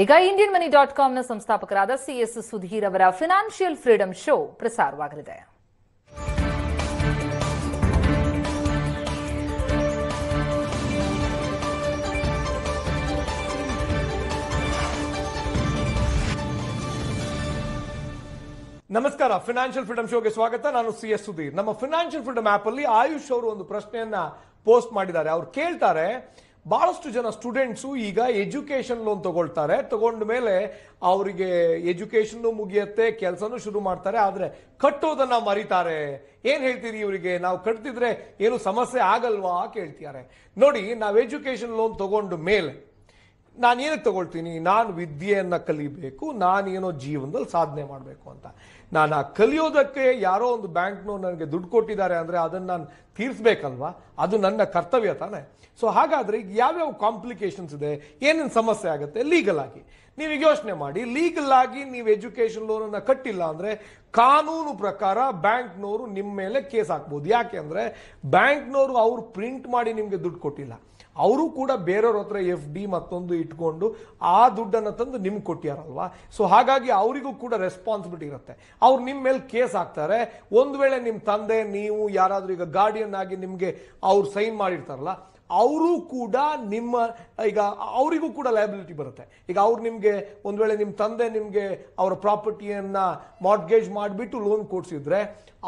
ಈಗ ಇಂಡಿಯನ್ ಮನಿ ಡಾಟ್ ಕಾಮ್ನ ಸಂಸ್ಥಾಪಕರಾದ ಸಿಎಸ್ ಸುಧೀರ್ ಅವರ ಫಿನಾನ್ಷಿಯಲ್ ಫ್ರೀಡಂ ಶೋ ಪ್ರಸಾರವಾಗಲಿದೆ ನಮಸ್ಕಾರ ಫಿನಾನ್ಷಿಯಲ್ ಫ್ರೀಡಮ್ ಶೋಗೆ ಸ್ವಾಗತ ನಾನು ಸಿ ಎಸ್ ಸುಧೀರ್ ನಮ್ಮ ಫಿನಾನ್ಷಿಯಲ್ ಫ್ರೀಡಮ್ ಆಪ್ ಅಲ್ಲಿ ಆಯುಷ್ ಅವರು ಒಂದು ಪ್ರಶ್ನೆಯನ್ನ ಪೋಸ್ಟ್ ಮಾಡಿದ್ದಾರೆ ಅವ್ರು ಕೇಳ್ತಾರೆ ಭಾಳಷ್ಟು ಜನ ಸ್ಟೂಡೆಂಟ್ಸು ಈಗ ಎಜುಕೇಷನ್ ಲೋನ್ ತಗೊಳ್ತಾರೆ ತಗೊಂಡ ಮೇಲೆ ಅವರಿಗೆ ಎಜುಕೇಷನ್ನು ಮುಗಿಯತ್ತೆ ಕೆಲಸನೂ ಶುರು ಮಾಡ್ತಾರೆ ಆದರೆ ಕಟ್ಟೋದನ್ನು ಮರಿತಾರೆ ಏನು ಹೇಳ್ತೀರಿ ಇವರಿಗೆ ನಾವು ಕಟ್ತಿದ್ರೆ ಏನು ಸಮಸ್ಯೆ ಆಗಲ್ವಾ ಕೇಳ್ತಿದ್ದಾರೆ ನೋಡಿ ನಾವು ಎಜುಕೇಷನ್ ಲೋನ್ ತಗೊಂಡ ಮೇಲೆ ನಾನು ಏನಕ್ಕೆ ತಗೊಳ್ತೀನಿ ನಾನು ವಿದ್ಯೆಯನ್ನು ಕಲಿಬೇಕು ನಾನೇನೋ ಜೀವನದಲ್ಲಿ ಸಾಧನೆ ಮಾಡಬೇಕು ಅಂತ ನಾನು ಆ ಕಲಿಯೋದಕ್ಕೆ ಯಾರೋ ಒಂದು ಬ್ಯಾಂಕ್ನೋ ನನಗೆ ದುಡ್ಡು ಕೊಟ್ಟಿದ್ದಾರೆ ಅಂದರೆ ಅದನ್ನು ನಾನು ತೀರಿಸ್ಬೇಕಲ್ವಾ ಅದು ನನ್ನ ಕರ್ತವ್ಯ ತಾನೆ ಸೊ ಈಗ ಯಾವ್ಯಾವ ಕಾಂಪ್ಲಿಕೇಶನ್ಸ್ ಇದೆ ಏನೇನು ಸಮಸ್ಯೆ ಆಗುತ್ತೆ ಲೀಗಲ್ ಆಗಿ ನೀವು ಯೋಚನೆ ಮಾಡಿ ಲೀಗಲ್ ಆಗಿ ನೀವು ಎಜುಕೇಷನ್ ಲೋನನ್ನು ಕಟ್ಟಿಲ್ಲ ಅಂದ್ರೆ ಕಾನೂನು ಪ್ರಕಾರ ಬ್ಯಾಂಕ್ನವರು ನಿಮ್ಮ ಮೇಲೆ ಕೇಸ್ ಹಾಕ್ಬೋದು ಯಾಕೆ ಅಂದರೆ ಬ್ಯಾಂಕ್ನವರು ಅವ್ರು ಪ್ರಿಂಟ್ ಮಾಡಿ ನಿಮಗೆ ದುಡ್ಡು ಕೊಟ್ಟಿಲ್ಲ ಅವರು ಕೂಡ ಬೇರೆಯವ್ರ ಹತ್ರ ಎಫ್ ಡಿ ಮತ್ತೊಂದು ಇಟ್ಕೊಂಡು ಆ ದುಡ್ಡನ್ನು ತಂದು ನಿಮ್ಗೆ ಕೊಟ್ಟಿಯಾರಲ್ವಾ ಸೊ ಹಾಗಾಗಿ ಅವರಿಗೂ ಕೂಡ ರೆಸ್ಪಾನ್ಸಿಬಿಲಿಟಿ ಇರುತ್ತೆ ಅವ್ರು ನಿಮ್ಮ ಮೇಲೆ ಕೇಸ್ ಹಾಕ್ತಾರೆ ಒಂದು ವೇಳೆ ನಿಮ್ಮ ತಂದೆ ನೀವು ಯಾರಾದರೂ ಈಗ ಗಾಡಿ ಅಧಿಕಾರಿಯನ್ನಾಗಿ ನಿಮಗೆ ಅವ್ರು ಸೈನ್ ಮಾಡಿರ್ತಾರಲ್ಲ ಅವರು ಕೂಡ ನಿಮ್ಮ ಈಗ ಅವರಿಗೂ ಕೂಡ ಲಯಬಿಲಿಟಿ ಬರುತ್ತೆ ಈಗ ಅವ್ರು ನಿಮಗೆ ಒಂದು ವೇಳೆ ನಿಮ್ಮ ತಂದೆ ನಿಮಗೆ ಅವರ ಪ್ರಾಪರ್ಟಿಯನ್ನು ಮಾರ್ಟ್ಗೇಜ್ ಮಾಡಿಬಿಟ್ಟು ಲೋನ್ ಕೊಡಿಸಿದ್ರೆ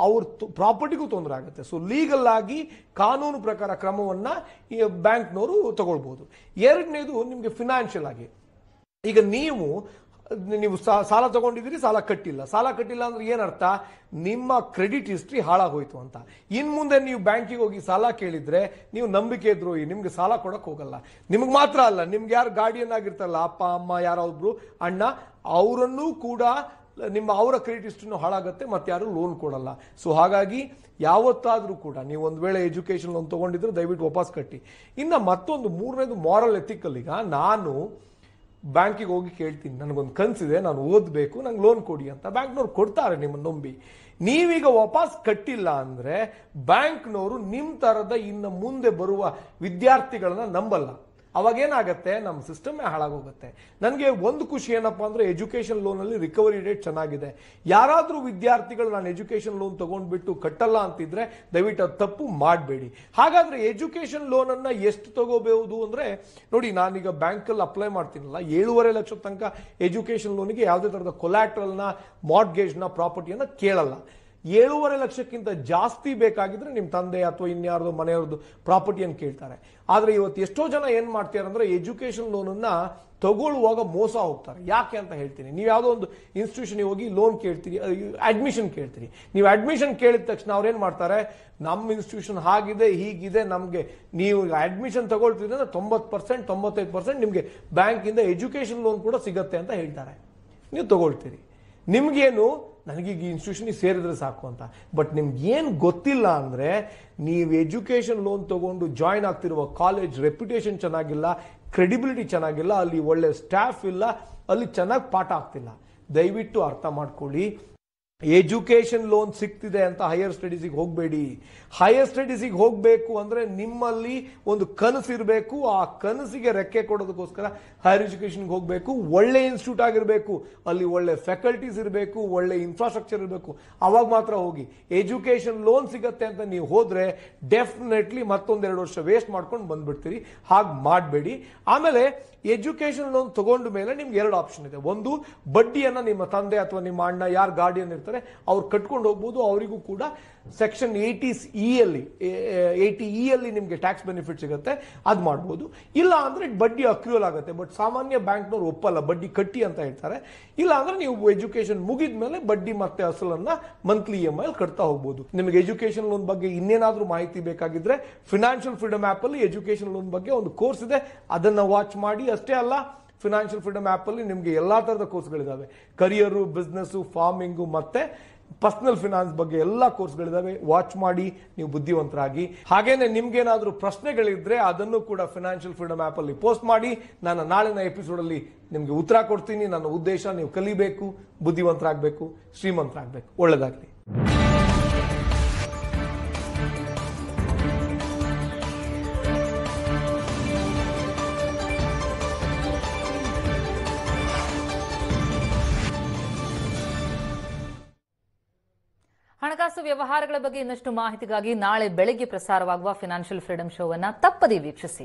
ಅವ್ರ ಪ್ರಾಪರ್ಟಿಗೂ ತೊಂದರೆ ಆಗುತ್ತೆ ಸೊ ಲೀಗಲ್ ಆಗಿ ಕಾನೂನು ಪ್ರಕಾರ ಕ್ರಮವನ್ನು ಬ್ಯಾಂಕ್ನವರು ತಗೊಳ್ಬೋದು ಎರಡನೇದು ನಿಮಗೆ ಫಿನಾನ್ಷಿಯಲ್ ಆಗಿ ಈಗ ನೀವು ನೀವು ಸಾಲ ತಗೊಂಡಿದ್ದೀರಿ ಸಾಲ ಕಟ್ಟಿಲ್ಲ ಸಾಲ ಕಟ್ಟಿಲ್ಲ ಅಂದ್ರೆ ಏನರ್ಥ ನಿಮ್ಮ ಕ್ರೆಡಿಟ್ ಹಿಸ್ಟ್ರಿ ಹಾಳಾಗೋಯ್ತು ಅಂತ ಇನ್ನು ಮುಂದೆ ನೀವು ಬ್ಯಾಂಕಿಗೆ ಹೋಗಿ ಸಾಲ ಕೇಳಿದರೆ ನೀವು ನಂಬಿಕೆ ದ್ರೋಹಿ ನಿಮ್ಗೆ ಸಾಲ ಕೊಡಕ್ ಹೋಗಲ್ಲ ನಿಮಗೆ ಮಾತ್ರ ಅಲ್ಲ ನಿಮ್ಗೆ ಯಾರು ಗಾರ್ಡಿಯನ್ ಆಗಿರ್ತಾರಲ್ಲ ಅಪ್ಪ ಅಮ್ಮ ಯಾರೊಬ್ರು ಅಣ್ಣ ಅವರನ್ನು ಕೂಡ ನಿಮ್ಮ ಅವರ ಕ್ರೆಡಿಟ್ ಹಿಸ್ಟ್ರಿನೂ ಹಾಳಾಗುತ್ತೆ ಮತ್ತೆ ಯಾರು ಲೋನ್ ಕೊಡಲ್ಲ ಸೊ ಹಾಗಾಗಿ ಯಾವತ್ತಾದರೂ ಕೂಡ ನೀವು ಒಂದು ವೇಳೆ ಎಜುಕೇಷನ್ ಲೋನ್ ತಗೊಂಡಿದ್ರು ದಯವಿಟ್ಟು ವಾಪಸ್ ಕಟ್ಟಿ ಇನ್ನು ಮತ್ತೊಂದು ಮೂರನೇದು ಮಾರಲ್ ಎಥಿಕಲ್ ಈಗ ನಾನು ಬ್ಯಾಂಕಿಗೆ ಹೋಗಿ ಕೇಳ್ತೀನಿ ನನಗೊಂದು ಕನ್ಸಿದೆ ನಾನು ಓದಬೇಕು ನಂಗೆ ಲೋನ್ ಕೊಡಿ ಅಂತ ಬ್ಯಾಂಕ್ನವ್ರು ಕೊಡ್ತಾರೆ ನಿಮ್ಮನ್ನು ನಂಬಿ ನೀವೀಗ ವಾಪಸ್ ಕಟ್ಟಿಲ್ಲ ಅಂದರೆ ಬ್ಯಾಂಕ್ನವರು ನಿಮ್ಮ ಥರದ ಇನ್ನು ಮುಂದೆ ಬರುವ ವಿದ್ಯಾರ್ಥಿಗಳನ್ನ ನಂಬಲ್ಲ ಅವಾಗ ಏನಾಗುತ್ತೆ ನಮ್ಮ ಸಿಸ್ಟಮ್ಮೇ ಹಾಳಾಗೋಗುತ್ತೆ ನನಗೆ ಒಂದು ಖುಷಿ ಏನಪ್ಪ ಅಂದರೆ ಎಜುಕೇಷನ್ ಲೋನಲ್ಲಿ ರಿಕವರಿ ರೇಟ್ ಚೆನ್ನಾಗಿದೆ ಯಾರಾದರೂ ವಿದ್ಯಾರ್ಥಿಗಳು ನಾನು ಎಜುಕೇಷನ್ ಲೋನ್ ತೊಗೊಂಡ್ಬಿಟ್ಟು ಕಟ್ಟಲ್ಲ ಅಂತಿದ್ರೆ ದಯವಿಟ್ಟು ಅದು ತಪ್ಪು ಮಾಡಬೇಡಿ ಹಾಗಾದರೆ ಎಜುಕೇಷನ್ ಲೋನನ್ನು ಎಷ್ಟು ತಗೋಬಹುದು ಅಂದರೆ ನೋಡಿ ನಾನೀಗ ಬ್ಯಾಂಕಲ್ಲಿ ಅಪ್ಲೈ ಮಾಡ್ತೀನಲ್ಲ ಏಳುವರೆ ಲಕ್ಷ ತನಕ ಎಜುಕೇಷನ್ ಲೋನಿಗೆ ಯಾವುದೇ ಥರದ ಕೊಲ್ಯಾಟ್ರಲ್ನ ಮಾರ್ಗೇಜ್ನ ಪ್ರಾಪರ್ಟಿಯನ್ನು ಕೇಳಲ್ಲ ಏಳೂವರೆ ಲಕ್ಷಕ್ಕಿಂತ ಜಾಸ್ತಿ ಬೇಕಾಗಿದ್ರೆ ನಿಮ್ಮ ತಂದೆ ಅಥವಾ ಇನ್ಯಾರ್ದು ಮನೆಯವ್ರದ್ದು ಪ್ರಾಪರ್ಟಿಯನ್ನು ಕೇಳ್ತಾರೆ ಆದರೆ ಇವತ್ತು ಎಷ್ಟೋ ಜನ ಏನು ಮಾಡ್ತಾರೆ ಅಂದರೆ ಎಜುಕೇಷನ್ ಲೋನನ್ನು ತಗೊಳ್ಳುವಾಗ ಮೋಸ ಹೋಗ್ತಾರೆ ಯಾಕೆ ಅಂತ ಹೇಳ್ತೀನಿ ನೀವು ಯಾವುದೋ ಒಂದು ಇನ್ಸ್ಟಿಟ್ಯೂಷನ್ಗೆ ಹೋಗಿ ಲೋನ್ ಕೇಳ್ತೀರಿ ಅಡ್ಮಿಷನ್ ಕೇಳ್ತೀರಿ ನೀವು ಅಡ್ಮಿಷನ್ ಕೇಳಿದ ತಕ್ಷಣ ಅವ್ರೇನು ಮಾಡ್ತಾರೆ ನಮ್ಮ ಇನ್ಸ್ಟಿಟ್ಯೂಷನ್ ಹಾಗಿದೆ ಹೀಗಿದೆ ನಮಗೆ ನೀವು ಅಡ್ಮಿಷನ್ ತಗೊಳ್ತೀರಿ ಅಂದರೆ ತೊಂಬತ್ತು ಪರ್ಸೆಂಟ್ ತೊಂಬತ್ತೈದು ಪರ್ಸೆಂಟ್ ನಿಮಗೆ ಬ್ಯಾಂಕಿಂದ ಎಜುಕೇಷನ್ ಲೋನ್ ಕೂಡ ಸಿಗುತ್ತೆ ಅಂತ ಹೇಳ್ತಾರೆ ನೀವು ತಗೊಳ್ತೀರಿ ನಿಮ್ಗೇನು ನನಗೀಗ ಇನ್ಸ್ಟಿಟ್ಯೂಷನಿಗೆ ಸೇರಿದ್ರೆ ಸಾಕು ಅಂತ ಬಟ್ ನಿಮ್ಗೆ ಏನು ಗೊತ್ತಿಲ್ಲ ಅಂದರೆ ನೀವು ಎಜುಕೇಷನ್ ಲೋನ್ ತೊಗೊಂಡು ಜಾಯ್ನ್ ಆಗ್ತಿರುವ ಕಾಲೇಜ್ ರೆಪ್ಯುಟೇಷನ್ ಚೆನ್ನಾಗಿಲ್ಲ ಕ್ರೆಡಿಬಿಲಿಟಿ ಚೆನ್ನಾಗಿಲ್ಲ ಅಲ್ಲಿ ಒಳ್ಳೆ ಸ್ಟಾಫ್ ಇಲ್ಲ ಅಲ್ಲಿ ಚೆನ್ನಾಗಿ ಪಾಠ ಆಗ್ತಿಲ್ಲ ದಯವಿಟ್ಟು ಅರ್ಥ ಮಾಡ್ಕೊಳ್ಳಿ ಎಜುಕೇಷನ್ ಲೋನ್ ಸಿಗ್ತಿದೆ ಅಂತ ಹೈಯರ್ ಸ್ಟಡೀಸಿಗೆ ಹೋಗಬೇಡಿ ಹೈಯರ್ ಸ್ಟಡೀಸಿಗೆ ಹೋಗಬೇಕು ಅಂದರೆ ನಿಮ್ಮಲ್ಲಿ ಒಂದು ಕನಸು ಇರಬೇಕು ಆ ಕನಸಿಗೆ ರೆಕ್ಕೆ ಕೊಡೋದಕ್ಕೋಸ್ಕರ ಹೈಯರ್ ಎಜುಕೇಷನ್ಗೆ ಹೋಗಬೇಕು ಒಳ್ಳೆ ಇನ್ಸ್ಟಿಟ್ಯೂಟ್ ಆಗಿರಬೇಕು ಅಲ್ಲಿ ಒಳ್ಳೆ ಫ್ಯಾಕಲ್ಟೀಸ್ ಇರಬೇಕು ಒಳ್ಳೆ ಇನ್ಫ್ರಾಸ್ಟ್ರಕ್ಚರ್ ಇರಬೇಕು ಅವಾಗ ಮಾತ್ರ ಹೋಗಿ ಎಜುಕೇಷನ್ ಲೋನ್ ಸಿಗತ್ತೆ ಅಂತ ನೀವು ಹೋದರೆ ಡೆಫಿನೆಟ್ಲಿ ಮತ್ತೊಂದೆರಡು ವರ್ಷ ವೇಸ್ಟ್ ಮಾಡ್ಕೊಂಡು ಬಂದ್ಬಿಡ್ತೀರಿ ಹಾಗೆ ಮಾಡಬೇಡಿ ಆಮೇಲೆ ಎಜುಕೇಷನ್ ಲೋನ್ ತಗೊಂಡ ಮೇಲೆ ನಿಮ್ಗೆ ಎರಡು ಆಪ್ಷನ್ ಇದೆ ಒಂದು ಬಡ್ಡಿಯನ್ನು ನಿಮ್ಮ ತಂದೆ ಅಥವಾ ನಿಮ್ಮ ಅಣ್ಣ ಯಾರು ಗಾರ್ಡಿಯನ್ ಇರ್ತಾರೆ ಅವ್ರು ಕಟ್ಕೊಂಡು ಹೋಗ್ಬೋದು ಅವರಿಗೂ ಕೂಡ ಸೆಕ್ಷನ್ ಏಯ್ಟಿ ಇ ಅಲ್ಲಿ ಏಯ್ಟಿ ಇ e ಅಲ್ಲಿ ನಿಮಗೆ ಟ್ಯಾಕ್ಸ್ ಬೆನಿಫಿಟ್ ಸಿಗುತ್ತೆ ಅದು ಮಾಡ್ಬೋದು ಇಲ್ಲ ಅಂದರೆ ಬಡ್ಡಿ ಅಕ್ಯೂಲ್ ಆಗುತ್ತೆ ಬಟ್ ಸಾಮಾನ್ಯ ಬ್ಯಾಂಕ್ನವ್ರು ಒಪ್ಪಲ್ಲ ಬಡ್ಡಿ ಕಟ್ಟಿ ಅಂತ ಹೇಳ್ತಾರೆ ಇಲ್ಲ ಅಂದರೆ ನೀವು ಎಜುಕೇಷನ್ ಮುಗಿದ ಮೇಲೆ ಬಡ್ಡಿ ಮತ್ತೆ ಅಸಲನ್ನು monthly e E M I ಕಟ್ತಾ ಹೋಗ್ಬೋದು ನಿಮಗೆ ಎಜುಕೇಷನ್ ಲೋನ್ ಬಗ್ಗೆ ಇನ್ನೇನಾದರೂ ಮಾಹಿತಿ ಬೇಕಾಗಿದ್ರೆ ಫಿನಾನ್ಷಿಯಲ್ ಫ್ರೀಡಮ್ ಆ್ಯಪಲ್ಲಿ ಎಜುಕೇಷನ್ ಲೋನ್ ಬಗ್ಗೆ ಒಂದು ಕೋರ್ಸ್ ಇದೆ ಅದನ್ನು ವಾಚ್ ಮಾಡಿ ಅಷ್ಟೇ ಅಲ್ಲ ಫಿನಾನ್ಷಿಯಲ್ ಫ್ರೀಡಮ್ ಆ್ಯಪಲ್ಲಿ ನಿಮಗೆ ಎಲ್ಲ ಥರದ ಕೋರ್ಸ್ಗಳಿದ್ದಾವೆ ಕರಿಯರು ಬಿಸ್ನೆಸ್ಸು ಫಾರ್ಮಿಂಗು ಮತ್ತು ಪರ್ಸನಲ್ ಫಿನಾನ್ಸ್ ಬಗ್ಗೆ ಎಲ್ಲ ಕೋರ್ಸ್ಗಳಿದ್ದಾವೆ ವಾಚ್ ಮಾಡಿ ನೀವು ಬುದ್ಧಿವಂತರಾಗಿ ಹಾಗೇನೆ ನಿಮ್ಗೇನಾದರೂ ಪ್ರಶ್ನೆಗಳಿದ್ರೆ ಅದನ್ನು ಕೂಡ ಫಿನಾನ್ಷಿಯಲ್ ಫ್ರೀಡಮ್ ಆ್ಯಪಲ್ಲಿ ಪೋಸ್ಟ್ ಮಾಡಿ ನಾನು ನಾಳಿನ ಎಪಿಸೋಡಲ್ಲಿ ನಿಮಗೆ ಉತ್ತರ ಕೊಡ್ತೀನಿ ನನ್ನ ಉದ್ದೇಶ ನೀವು ಕಲಿಬೇಕು ಬುದ್ಧಿವಂತರಾಗಬೇಕು ಶ್ರೀಮಂತರಾಗಬೇಕು ಒಳ್ಳೆಯದಾಗಲಿ ಹಣಕಾಸು ವ್ಯವಹಾರಗಳ ಬಗ್ಗೆ ಇನ್ನಷ್ಟು ಮಾಹಿತಿಗಾಗಿ ನಾಳೆ ಬೆಳಗ್ಗೆ ಪ್ರಸಾರವಾಗುವ ಫಿನಾನ್ಷಿಯಲ್ ಫ್ರೀಡಂ ಶೋವನ್ನು ತಪ್ಪದೇ ವೀಕ್ಷಿಸಿ